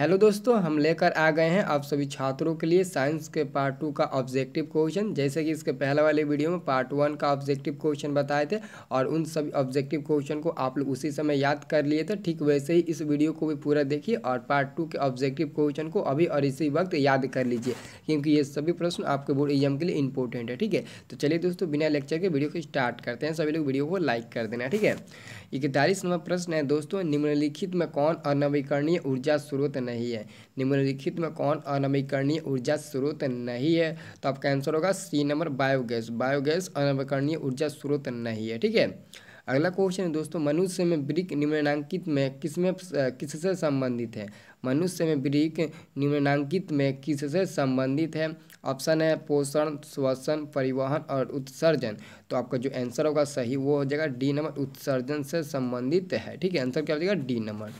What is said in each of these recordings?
hello दोस्तों हम लेकर आ गए हैं आप सभी छात्रों के लिए साइंस के पार्ट टू का ऑब्जेक्टिव क्वेश्चन जैसे कि इसके पहले वाले वीडियो में पार्ट वन का ऑब्जेक्टिव क्वेश्चन बताए थे और उन सभी ऑब्जेक्टिव क्वेश्चन को आप लोग उसी समय याद कर लिए थे ठीक वैसे ही इस वीडियो को भी पूरा देखिए और पार्ट टू के ऑब्जेक्टिव क्वेश्चन को अभी और इसी वक्त याद कर लीजिए क्योंकि ये सभी प्रश्न आपके बोर्ड एग्जाम के लिए इंपॉर्टेंट है ठीक है तो चलिए दोस्तों बिना लेक्चर के वीडियो को स्टार्ट करते हैं सभी लोग वीडियो को लाइक कर देना ठीक है इकतालीस नंबर प्रश्न है दोस्तों निम्नलिखित में कौन अनवीकरणीय ऊर्जा स्रोत नहीं है निम्नलिखित में कौन अनवीकरणीय ऊर्जा स्रोत नहीं है तो आपका आंसर होगा सी नंबर बायोगैस बायोगैस अनवीकरणीय ऊर्जा स्रोत नहीं है ठीक है अगला क्वेश्चन है दोस्तों मनुष्य में ब्रिक निम्नांकित में किसमें किससे संबंधित है मनुष्य में ब्रिक निम्नांकित में किससे संबंधित है ऑप्शन है पोषण श्वसन परिवहन और उत्सर्जन तो आपका जो आंसर होगा सही वो हो जाएगा डी नंबर उत्सर्जन से संबंधित है ठीक है आंसर क्या हो जाएगा डी नंबर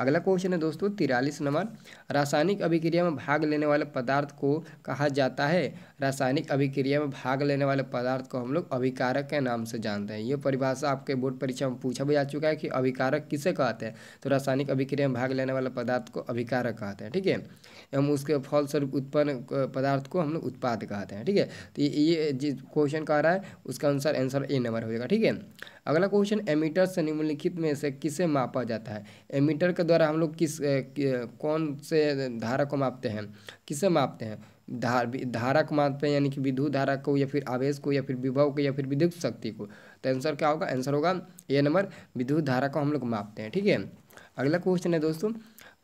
अगला क्वेश्चन है दोस्तों तिरालीस नंबर रासायनिक अभिक्रिया में भाग लेने वाले पदार्थ को कहा जाता है रासायनिक अभिक्रिया में भाग लेने वाले पदार्थ को हम लोग अभिकारक के नाम से जानते हैं ये परिभाषा आपके बोर्ड परीक्षा में पूछा भी जा चुका है कि अभिकारक किसे कहते हैं तो रासायनिक अभिक्रिया में भाग लेने वाले पदार्थ को अभिकारक कहते हैं ठीक है एवं उसके फलस्वरूप उत्पन्न पदार्थ को हम लोग उत्पाद कहते हैं ठीक है तो ये जिस क्वेश्चन कह रहा है उसका आंसर आंसर ए नंबर हो जाएगा ठीक है अगला क्वेश्चन एमीटर से निम्नलिखित में से किसे मापा जाता है एमीटर के द्वारा हम लोग किस कौन से धारा को मापते हैं किसे मापते हैं धार धारक मात्र यानी कि विद्युत धारक को या फिर आवेश को या फिर विभव को या फिर विद्युत शक्ति को तो आंसर क्या होगा आंसर होगा ए नंबर विद्युत धारा को हम लोग मापते हैं ठीक है अगला क्वेश्चन है दोस्तों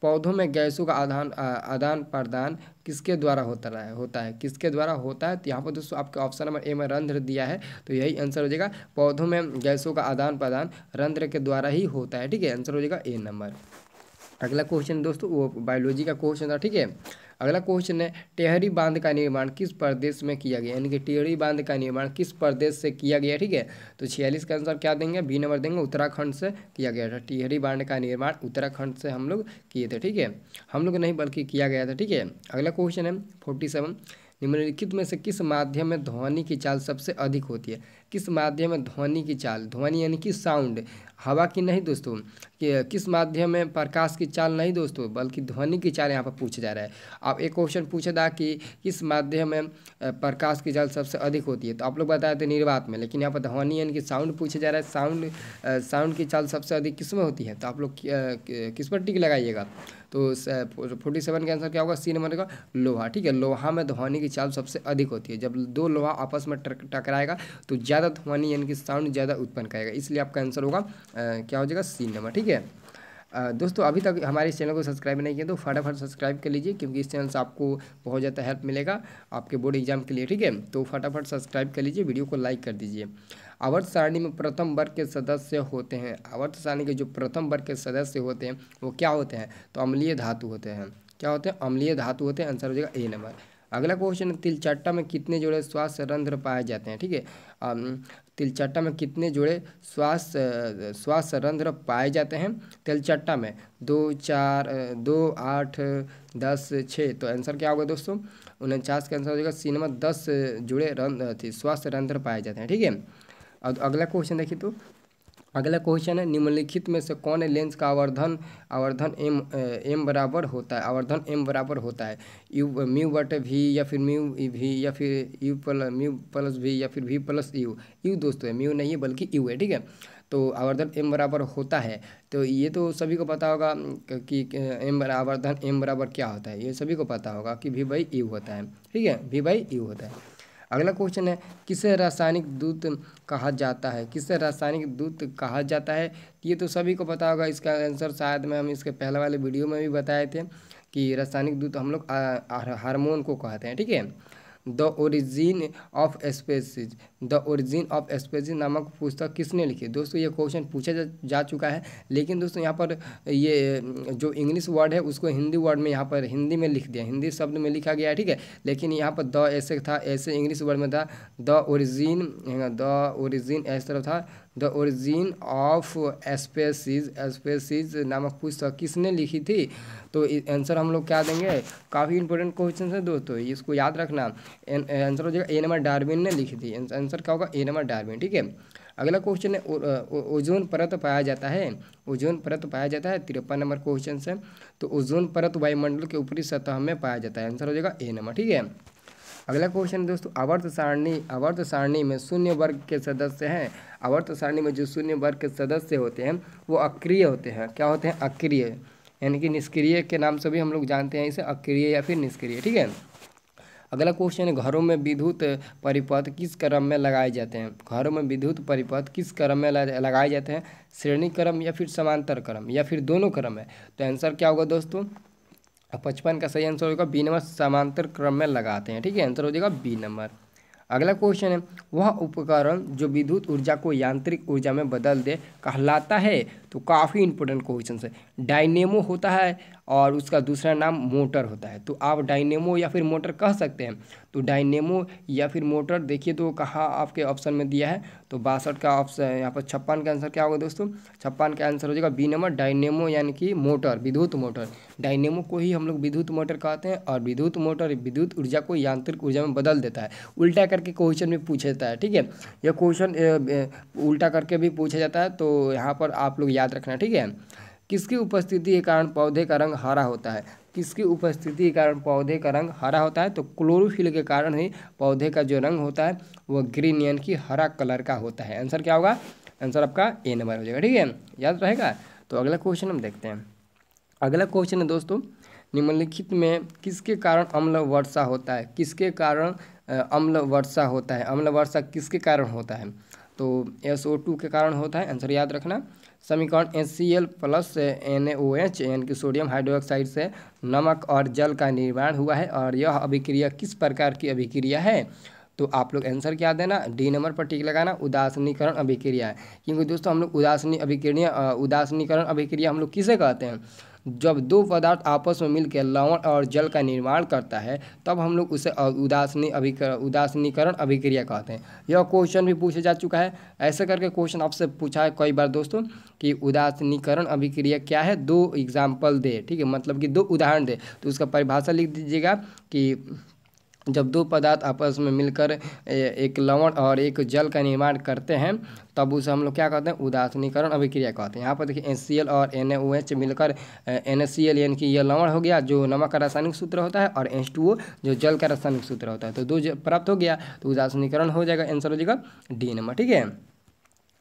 पौधों में गैसों का आदान आदान प्रदान किसके द्वारा होता रहा है होता है किसके द्वारा होता है तो यहाँ पर दोस्तों आपके ऑप्शन नंबर ए में रंध्र दिया है तो यही आंसर हो जाएगा पौधों में गैसों का आदान प्रदान रंध्र के द्वारा ही होता है ठीक है आंसर हो जाएगा ए नंबर अगला क्वेश्चन दोस्तों वो बायोलॉजी का क्वेश्चन था ठीक है अगला क्वेश्चन है टेहरी बांध का निर्माण किस प्रदेश में किया गया यानी कि टेहरी बांध का निर्माण किस प्रदेश से किया गया ठीक है तो छियालीस का आंसर क्या देंगे बी नंबर देंगे उत्तराखंड से किया गया था टेहरी बांध का निर्माण उत्तराखंड से हम लोग किए थे ठीक है हम लोग नहीं बल्कि किया गया था ठीक है अगला क्वेश्चन है फोर्टी सेवन निम्नलिखित में से किस माध्यम में ध्वनि की चाल सबसे अधिक होती है किस माध्यम में ध्वनि की चाल ध्वनि यानी कि साउंड हवा की नहीं दोस्तों कि किस माध्यम में प्रकाश की चाल नहीं दोस्तों बल्कि ध्वनि की चाल यहाँ पर पूछा जा रहा है अब एक क्वेश्चन पूछा था कि किस माध्यम में प्रकाश की चाल सबसे अधिक होती है तो आप लोग बताए थे निर्वात में लेकिन यहाँ पर ध्वनि यानी कि साउंड पूछा जा रहा है साउंड साउंड की चाल सबसे अधिक किस में होती है तो आप लोग किस पर टिक लगाइएगा तो फोर्टी सेवन का आंसर क्या होगा सी नंबर का लोहा ठीक है लोहा में ध्वनि की चाल सबसे अधिक होती है जब दो लोहा आपस में टकराएगा तो ज़्यादा ध्वनि यानी कि साउंड ज़्यादा उत्पन्न करेगा इसलिए आपका आंसर होगा क्या हो जाएगा सी नंबर ठीक है दोस्तों अभी तक हमारे इस चैनल को सब्सक्राइब नहीं किया तो फटाफट सब्सक्राइब कर लीजिए क्योंकि इस चैनल से आपको बहुत ज़्यादा हेल्प मिलेगा आपके बोर्ड एग्जाम के लिए ठीक है तो फटाफट सब्सक्राइब कर लीजिए वीडियो को लाइक कर दीजिए आवर्त सारणी में प्रथम वर्ग के सदस्य होते हैं आवर्त सारणी के जो प्रथम वर्ग के सदस्य होते हैं वो क्या होते हैं तो अम्लीय धातु होते हैं क्या होते हैं अम्लीय धातु होते हैं आंसर हो जाएगा ए नंबर अगला क्वेश्चन तिलचट्टा में कितने जोड़े श्वास रंध्र पाए जाते हैं ठीक है तिलचट्टा में कितने जोड़े श्वास श्वास रंध्र पाए जाते हैं तिलचट्टा में दो चार दो आठ दस छः तो आंसर क्या होगा दोस्तों उनचास का आंसर हो जाएगा सिनेमा दस जुड़े रंध्र श्वास रंध्र पाए जाते हैं ठीक है और अगला क्वेश्चन देखिए तो अगला क्वेश्चन है निम्नलिखित में से कौन है लेंस का आवर्धन आवर्धन एम एम eh, बराबर होता है आवर्धन एम बराबर होता है यू म्यू बट वी या फिर म्यू भी या फिर यू प्लस म्यू प्लस भी या फिर वी प्लस यू यू दोस्तों है म्यू नहीं है बल्कि यू है ठीक है तो आवर्धन एम बराबर होता है तो ये तो सभी को पता होगा कि एम आवर्धन एम बराबर क्या होता है ये सभी को पता होगा कि भी बाई यू होता है ठीक है भी बाई यू होता है अगला क्वेश्चन है किसे रासायनिक दूत कहा जाता है किसे रासायनिक दूत कहा जाता है ये तो सभी को पता होगा इसका आंसर शायद में हम इसके पहले वाले वीडियो में भी बताए थे कि रासायनिक दूत हम लोग हारमोन को कहते हैं ठीक है the origin of species the origin of species नामक पुस्तक किसने लिखी दोस्तों ये क्वेश्चन पूछा जा, जा चुका है लेकिन दोस्तों यहाँ पर ये जो इंग्लिश वर्ड है उसको हिंदी वर्ड में यहाँ पर हिंदी में लिख दिया हिंदी शब्द में लिखा गया है ठीक है लेकिन यहाँ पर द ऐसे था ऐसे इंग्लिश वर्ड में था द ओरिजिन द ओरिजिन ऐसे तरफ था the origin of species species नामक पुस्तक किसने लिखी थी तो आंसर हम लोग क्या देंगे काफ़ी इंपॉर्टेंट क्वेश्चन है दोस्तों इसको याद रखना आंसर हो जाएगा ए नंबर डार्विन ने लिखी थी आंसर क्या होगा ए नंबर डार्विन ठीक है अगला क्वेश्चन है ओजोन परत पाया जाता है ओजोन परत पाया जाता है तिरपन नंबर क्वेश्चन से तो ओजोन परत वायुमंडल के ऊपरी सतह में पाया जाता है आंसर हो जाएगा ए नंबर ठीक है अगला क्वेश्चन है दोस्तों अवर्त सारणी अवर्त सारणी में शून्य वर्ग के सदस्य हैं अवर्त सारणी में जो शून्य वर्ग के सदस्य होते हैं वो अक्रिय होते हैं क्या होते हैं अक्रिय यानी कि निष्क्रिय के नाम से भी हम लोग जानते हैं इसे अक्रिय या फिर निष्क्रिय ठीक है अगला क्वेश्चन है घरों में विद्युत परिपथ किस क्रम में लगाए जाते हैं घरों में विद्युत परिपथ किस क्रम में लगाए जाते हैं श्रेणी क्रम या फिर समांतर क्रम या फिर दोनों क्रम है तो आंसर क्या होगा दोस्तों पचपन का सही आंसर होगा बी नंबर समांतर क्रम में लगाते हैं ठीक है आंसर हो जाएगा बी नंबर अगला क्वेश्चन है वह उपकरण जो विद्युत ऊर्जा को यांत्रिक ऊर्जा में बदल दे कहलाता है तो काफ़ी इंपॉर्टेंट क्वेश्चन है डायनेमो होता है और उसका दूसरा नाम मोटर होता है तो आप डायनेमो या फिर मोटर कह सकते हैं तो डायनेमो या फिर मोटर देखिए तो कहाँ आपके ऑप्शन में दिया है तो बासठ का ऑप्शन यहाँ पर छप्पन का आंसर क्या होगा दोस्तों छप्पन का आंसर हो जाएगा बी नंबर डायनेमो यानी कि मोटर विद्युत मोटर डायनेमो को ही हम लोग विद्युत मोटर कहते हैं और विद्युत मोटर विद्युत ऊर्जा को यांत्रिक ऊर्जा में बदल देता है उल्टा करके क्वेश्चन में पूछा जाता है ठीक है यह क्वेश्चन उल्टा करके भी पूछा जाता है तो यहाँ पर आप लोग याद रखना ठीक है किसकी उपस्थिति के कारण पौधे का रंग हरा होता है किसकी उपस्थिति के कारण पौधे का रंग हरा होता है तो क्लोरोफिल के कारण ही पौधे का जो रंग होता है वो ग्रीन यन की हरा कलर का होता है आंसर क्या होगा आंसर आपका ए नंबर हो जाएगा ठीक है याद रहेगा तो अगला क्वेश्चन हम देखते हैं अगला क्वेश्चन है दोस्तों निम्नलिखित में किसके कारण अम्ल वर्षा होता है किसके कारण अम्ल वर्षा होता है अम्ल वर्षा किसके कारण होता है तो एस ओ टू के कारण होता है आंसर याद रखना समीकरण S C L plus N O H यानी कि सोडियम हाइड्रोक्साइड से नमक और जल का निर्माण हुआ है और यह अभिक्रिया किस प्रकार की अभिक्रिया है तो आप लोग आंसर क्या देना डी नंबर पर टिक लगाना उदासनीकरण अभिक्रिया है क्योंकि दोस्तों हम लोग उदासनी अभिक्रिया उदासनीकरण अभिक्रिया हम लोग किसे कहते हैं जब दो पदार्थ आपस में मिलकर लवण और जल का निर्माण करता है तब हम लोग उसे उदासनी अभिकर उदासनीकरण अभिक्रिया कहते हैं यह क्वेश्चन भी पूछा जा चुका है ऐसे करके क्वेश्चन आपसे पूछा है कई बार दोस्तों कि उदासनीकरण अभिक्रिया क्या है दो एग्जाम्पल दे ठीक है मतलब कि दो उदाहरण दे तो उसका परिभाषा लिख दीजिएगा कि जब दो पदार्थ आपस में मिलकर एक लवण और एक जल का निर्माण करते हैं तब उसे हम लोग क्या कहते हैं उदासीनीकरण अभिक्रिया कहते हैं यहाँ पर देखिए एन और एन मिलकर एन यानी कि यह लवण हो गया जो नमक का रासायनिक सूत्र होता है और एच जो जल का रासायनिक सूत्र होता है तो दो प्राप्त हो गया तो उदासीनीकरण हो जाएगा आंसर हो जाएगा डी नंबर ठीक है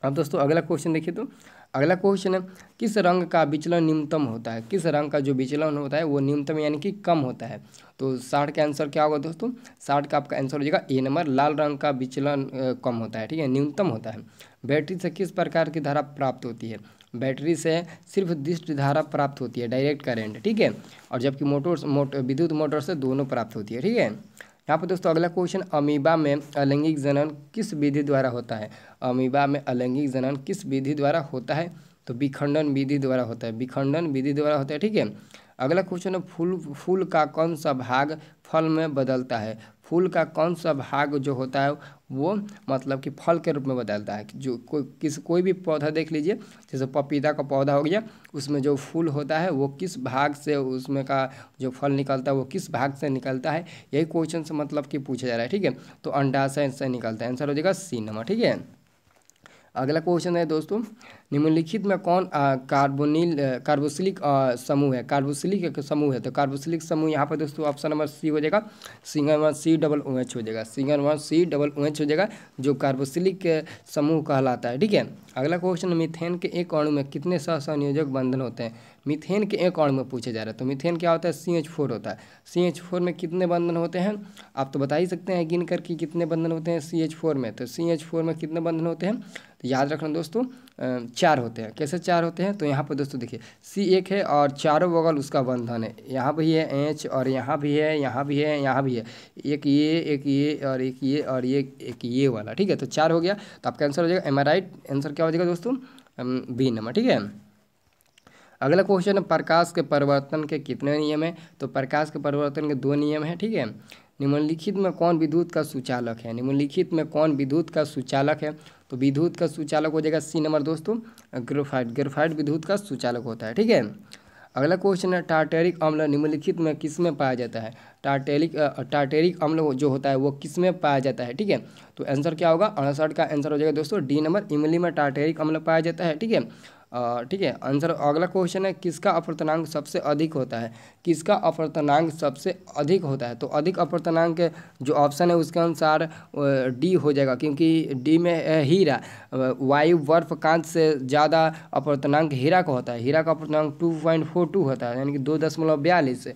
अब दोस्तों अगला क्वेश्चन देखिए तो अगला क्वेश्चन है किस रंग का विचलन न्यूनतम होता है किस रंग का जो विचलन होता है वो न्यूनतम यानी कि कम होता है तो साठ का आंसर क्या होगा दोस्तों साठ का आपका आंसर हो जाएगा ए नंबर लाल रंग का विचलन कम होता है ठीक है न्यूनतम होता है बैटरी से किस प्रकार की धारा प्राप्त होती है बैटरी से सिर्फ दिष्ट धारा प्राप्त होती है डायरेक्ट करेंट ठीक है और जबकि मोटर मोट विद्युत मोटर से दोनों प्राप्त होती है ठीक है यहाँ पर दोस्तों अगला क्वेश्चन अमीबा में अलैंगिक जनन किस विधि द्वारा होता है अमीबा में अलैंगिक जनन किस विधि द्वारा होता है तो विखंडन विधि द्वारा होता है विखंडन विधि द्वारा होता है ठीक है अगला क्वेश्चन है फूल फूल का कौन सा भाग फल में बदलता है फूल का कौन सा भाग जो होता है वो मतलब कि फल के रूप में बदलता है जो कोई किस कोई भी पौधा देख लीजिए जैसे पपीता का पौधा हो गया उसमें जो फूल होता है वो किस भाग से उसमें का जो फल निकलता है वो किस भाग से निकलता है यही क्वेश्चन से मतलब कि पूछा जा रहा है ठीक है तो अंडाशय से निकलता है आंसर हो जाएगा सी नंबर ठीक है अगला क्वेश्चन है दोस्तों निम्नलिखित में कौन कार्बोनिल कार्बोसिलिक समूह है कार्बोसिलिक समूह है तो कार्बोसिलिक समूह यहाँ पर दोस्तों ऑप्शन नंबर सी हो जाएगा single one C double O H हो जाएगा single one C double O H हो जाएगा जो कार्बोसिलिक समूह कहलाता है ठीक है अगला क्वेश्चन मिथेन के एक अणु में कितने सहसंयोजक बंधन होते हैं मिथेन के एक अणु में पूछा जा रहा है तो मिथेन क्या होता है सी एच फोर होता है सी एच फोर में कितने बंधन होते हैं आप तो बता ही सकते हैं गिन करके कितने बंधन होते हैं सी एच फोर में तो सी एच फोर में कितने बंधन होते हैं तो याद रखना दोस्तों चार होते हैं कैसे चार होते हैं तो यहाँ पर दोस्तों देखिए सी एक है और चारों बगल उसका बंधन है यहाँ भी है एच और यहाँ भी है यहाँ भी है यहाँ भी है एक ये एक ये और एक ये और ये एक ये वाला ठीक है तो चार हो गया तो आपका आंसर हो जाएगा एम राइट आंसर क्या हो जाएगा दोस्तों बी नंबर ठीक है अगला क्वेश्चन है प्रकाश के परिवर्तन के कितने नियम हैं तो प्रकाश के परिवर्तन के दो नियम हैं ठीक है निम्नलिखित में कौन विद्युत का सुचालक है निम्नलिखित में कौन विद्युत का सुचालक है तो विद्युत का सुचालक हो जाएगा सी नंबर दोस्तों ग्रेफाइट ग्रेफाइट विद्युत का सुचालक होता है ठीक है अगला क्वेश्चन है टार्टेरिक अम्ल निम्नलिखित में किस में पाया जाता है टार्टेरिक टार्टेरिक अम्ल जो होता है वो किस में पाया जाता है ठीक है तो आंसर क्या होगा अड़सठ का आंसर हो जाएगा दोस्तों डी नंबर इमली में टार्टेरिक अम्ल पाया जाता है ठीक है ठीक है आंसर अगला क्वेश्चन है किसका अपर्तनांग सबसे अधिक होता है किसका अपर्तनांग सबसे अधिक होता है तो अधिक अपर्तनांग जो ऑप्शन है उसके अनुसार डी हो जाएगा क्योंकि डी में हीरा वायु बर्फ कांच से ज़्यादा अपर्तनांग हीरा का होता है हीरा का अपर्तनांग टू पॉइंट फोर टू होता है यानी कि दो दशमलव बयालीस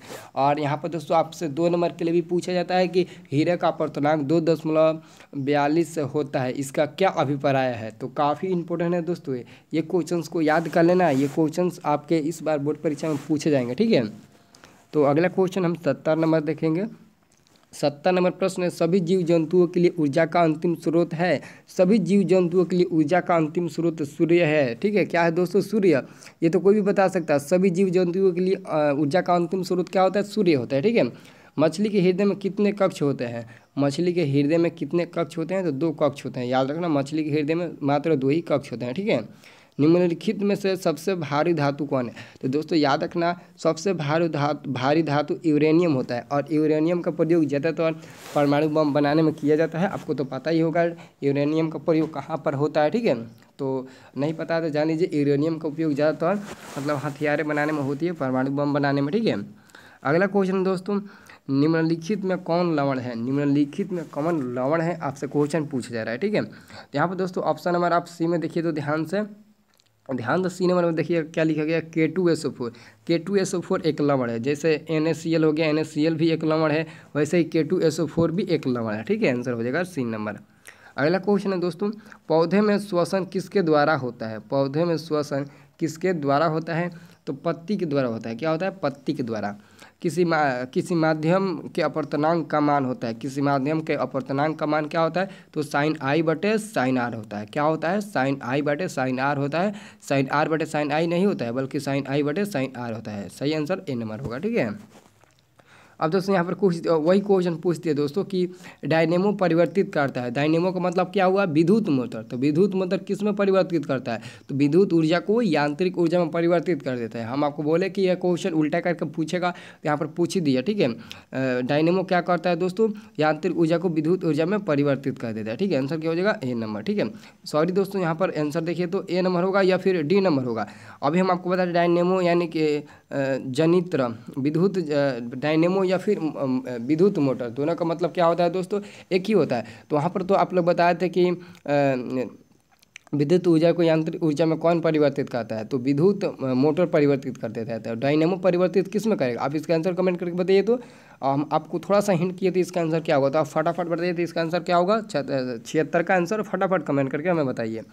और यहाँ पर दोस्तों आपसे दो नंबर के लिए भी पूछा जाता है कि हीरे का अपर्तनांग दो दशमलव बयालीस होता है इसका क्या अभिप्राय है तो काफ़ी इंपॉर्टेंट है दोस्तों ये क्वेश्चन को याद कर लेना ये क्वेश्चन आपके इस बार बोर्ड परीक्षा में पूछे जाएंगे ठीक है तो अगला क्वेश्चन हम सत्तर नंबर देखेंगे सत्तर नंबर प्रश्न है सभी जीव जंतुओं के लिए ऊर्जा का अंतिम स्रोत है सभी जीव जंतुओं के लिए ऊर्जा का अंतिम स्रोत सूर्य है ठीक है क्या है दोस्तों सूर्य ये तो कोई भी बता सकता है सभी जीव जंतुओं के लिए ऊर्जा का अंतिम स्रोत क्या होता है सूर्य होता है ठीक है मछली के हृदय में कितने कक्ष होते हैं मछली के हृदय में कितने कक्ष होते हैं तो दो कक्ष होते हैं याद रखना मछली के हृदय में मात्र दो ही कक्ष होते हैं ठीक है निम्नलिखित में से सबसे भारी धातु कौन है तो दोस्तों याद रखना सबसे भारी धातु भारी धातु यूरेनियम होता है और यूरेनियम का प्रयोग ज़्यादातर तो परमाणु बम बनाने में किया जाता है आपको तो पता ही होगा यूरेनियम का प्रयोग कहाँ पर होता है ठीक है तो नहीं पता तो जान लीजिए यूरेनियम का उपयोग ज़्यादातर मतलब हथियारें बनाने में होती है परमाणु बम बनाने में ठीक है अगला क्वेश्चन दोस्तों निम्नलिखित में कौन लवण है निम्नलिखित में कौन लवण है आपसे क्वेश्चन पूछा जा रहा है ठीक है तो यहाँ पर दोस्तों ऑप्शन नंबर आप सी में देखिए तो ध्यान से ध्यान से सी नंबर में देखिए क्या लिखा गया K two S O four K two S O four एक लवण है जैसे एन एस सी एल हो गया एन एस सी एल भी एक लवण है वैसे ही के टू एस ओ फोर भी एक लवण है ठीक है आंसर हो जाएगा सी नंबर अगला क्वेश्चन है दोस्तों पौधे में श्वसन किसके द्वारा होता है पौधे में श्वसन किसके द्वारा होता है तो पत्ती के द्वारा होता है क्या होता है पत्ती के द्वारा किसी मा किसी माध्यम के अपर्तनांग का मान होता है किसी माध्यम के अपर्तनांग का मान क्या होता है तो साइन आई बटे साइन आर होता है क्या होता है साइन आई बटे साइन आर होता है साइन आर बटे साइन आई नहीं होता है बल्कि साइन आई बटे साइन आर होता है सही आंसर ए नंबर होगा ठीक है अब दोस्तों यहाँ पर कुछ वही क्वेश्चन पूछती है दोस्तों कि डायनेमो परिवर्तित करता है डायनेमो का मतलब क्या हुआ विद्युत मोटर तो विद्युत मोटर किस में परिवर्तित करता है तो विद्युत ऊर्जा को यांत्रिक ऊर्जा में परिवर्तित कर देता है हम आपको बोले कि यह क्वेश्चन उल्टा करके पूछेगा तो यहाँ पर पूछ ही दिया ठीक है डायनेमो क्या करता है दोस्तों यांत्रिक ऊर्जा को विद्युत ऊर्जा में परिवर्तित कर देता है ठीक है आंसर क्या हो जाएगा ए नंबर ठीक है सॉरी दोस्तों यहाँ पर आंसर देखिए तो ए नंबर होगा या फिर डी नंबर होगा अभी हम आपको बता डायनेमो यानी कि जनित्र विद्युत डायनेमो या फिर विद्युत मोटर दोनों का मतलब क्या होता है दोस्तों एक ही होता है तो वहाँ पर तो आप लोग बताए थे कि विद्युत ऊर्जा को यांत्रिक ऊर्जा में कौन परिवर्तित करता है तो विद्युत मोटर परिवर्तित कर देता तो है डायनेमो परिवर्तित किस में करेगा आप इसका आंसर कमेंट करके बताइए तो हम आपको थोड़ा सा हिंट किए थे तो इसका आंसर क्या होगा तो आप फटाफट बताइए तो इसका आंसर क्या होगा छिहत्तर का आंसर फटाफट कमेंट करके हमें बताइए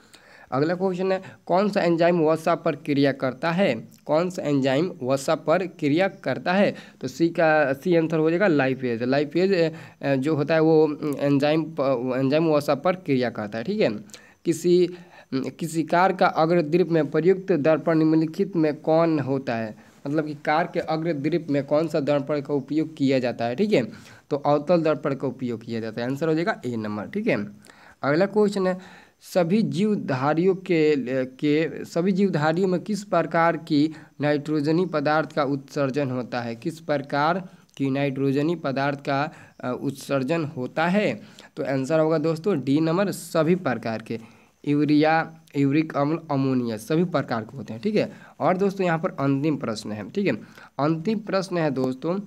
अगला क्वेश्चन है कौन सा एंजाइम वसा पर क्रिया करता है कौन सा एंजाइम वसा पर क्रिया करता है तो सी का सी आंसर हो जाएगा लाइफेज लाइफेज जो होता है वो एंजाइम एंजाइम वसा पर क्रिया करता है ठीक है किसी किसी कार का अग्रद्रीप में प्रयुक्त दर्पण निम्नलिखित में कौन होता है मतलब कि कार के अग्रद्रीप में कौन सा दर्पण का उपयोग किया जाता है ठीक है तो अवतल दर्पण का उपयोग किया जाता है आंसर हो जाएगा ए नंबर ठीक है अगला क्वेश्चन है सभी जीवधारियों के के सभी जीवधारियों में किस प्रकार की नाइट्रोजनी पदार्थ का उत्सर्जन होता है किस प्रकार की नाइट्रोजनी पदार्थ का उत्सर्जन होता है तो आंसर होगा दोस्तों डी नंबर सभी प्रकार के यूरिया यूरिक अम्ल अमोनिया सभी प्रकार के होते हैं ठीक है और दोस्तों यहाँ पर अंतिम प्रश्न है ठीक है अंतिम प्रश्न है दोस्तों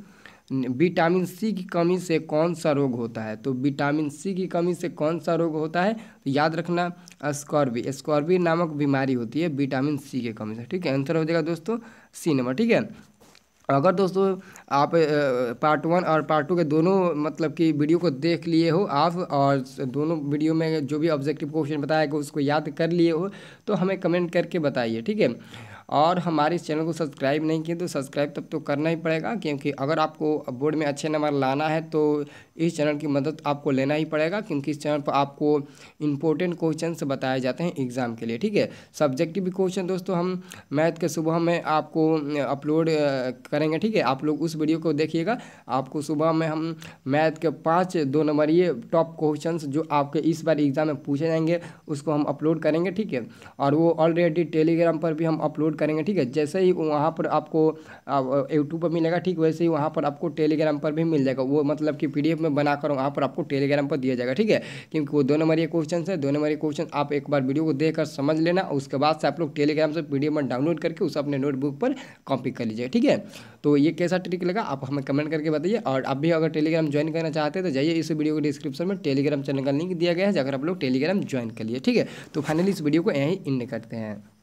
विटामिन सी की कमी से कौन सा रोग होता है तो विटामिन सी की कमी से कौन सा रोग होता है तो याद रखना स्कॉर्बी स्कॉर्बी नामक बीमारी होती है विटामिन सी की कमी से ठीक है आंसर हो जाएगा दोस्तों सी नंबर ठीक है अगर दोस्तों आप पार्ट वन और पार्ट टू के दोनों मतलब कि वीडियो को देख लिए हो आप और दोनों वीडियो में जो भी ऑब्जेक्टिव क्वेश्चन बताया गया उसको याद कर लिए हो तो हमें कमेंट करके बताइए ठीक है और हमारे चैनल को सब्सक्राइब नहीं किए तो सब्सक्राइब तब तो करना ही पड़ेगा क्योंकि अगर आपको बोर्ड में अच्छे नंबर लाना है तो इस चैनल की मदद आपको लेना ही पड़ेगा क्योंकि इस चैनल पर आपको इंपॉर्टेंट क्वेश्चन बताए जाते हैं एग्जाम के लिए ठीक है सब्जेक्टिव क्वेश्चन दोस्तों हम मैथ के सुबह में आपको अपलोड करेंगे ठीक है आप लोग उस वीडियो को देखिएगा आपको सुबह में हम मैथ के पाँच दो नंबर ये टॉप क्वेश्चन जो आपके इस बार एग्ज़ाम में पूछे जाएंगे उसको हम अपलोड करेंगे ठीक है और वो ऑलरेडी टेलीग्राम पर भी हम अपलोड करेंगे ठीक है जैसे ही वहाँ पर आपको यूट्यूब पर मिलेगा ठीक वैसे ही वहाँ पर आपको टेलीग्राम पर भी मिल जाएगा वो मतलब कि पी में बनाकर वहाँ पर आपको टेलीग्राम पर दिया जाएगा ठीक है क्योंकि वो दो नंबर ये क्वेश्चन है दो नंबर ये क्वेश्चन आप एक बार वीडियो को देख समझ लेना उसके बाद से आप लोग टेलीग्राम से पी डाउनलोड करके उसे अपने नोटबुक पर कॉपी कर लीजिए ठीक है तो ये कैसा ट्रिक लगा आप हमें कमेंट करके बताइए और आप भी अगर टेलीग्राम ज्वाइन करना चाहते हैं तो जाइए इस वीडियो के डिस्क्रिप्शन में टेलीग्राम चैनल का लिंक दिया गया है जाकर आप लोग टेलीग्राम ज्वाइन कर लिए ठीक है तो फाइनली इस वीडियो को यहीं इन करते हैं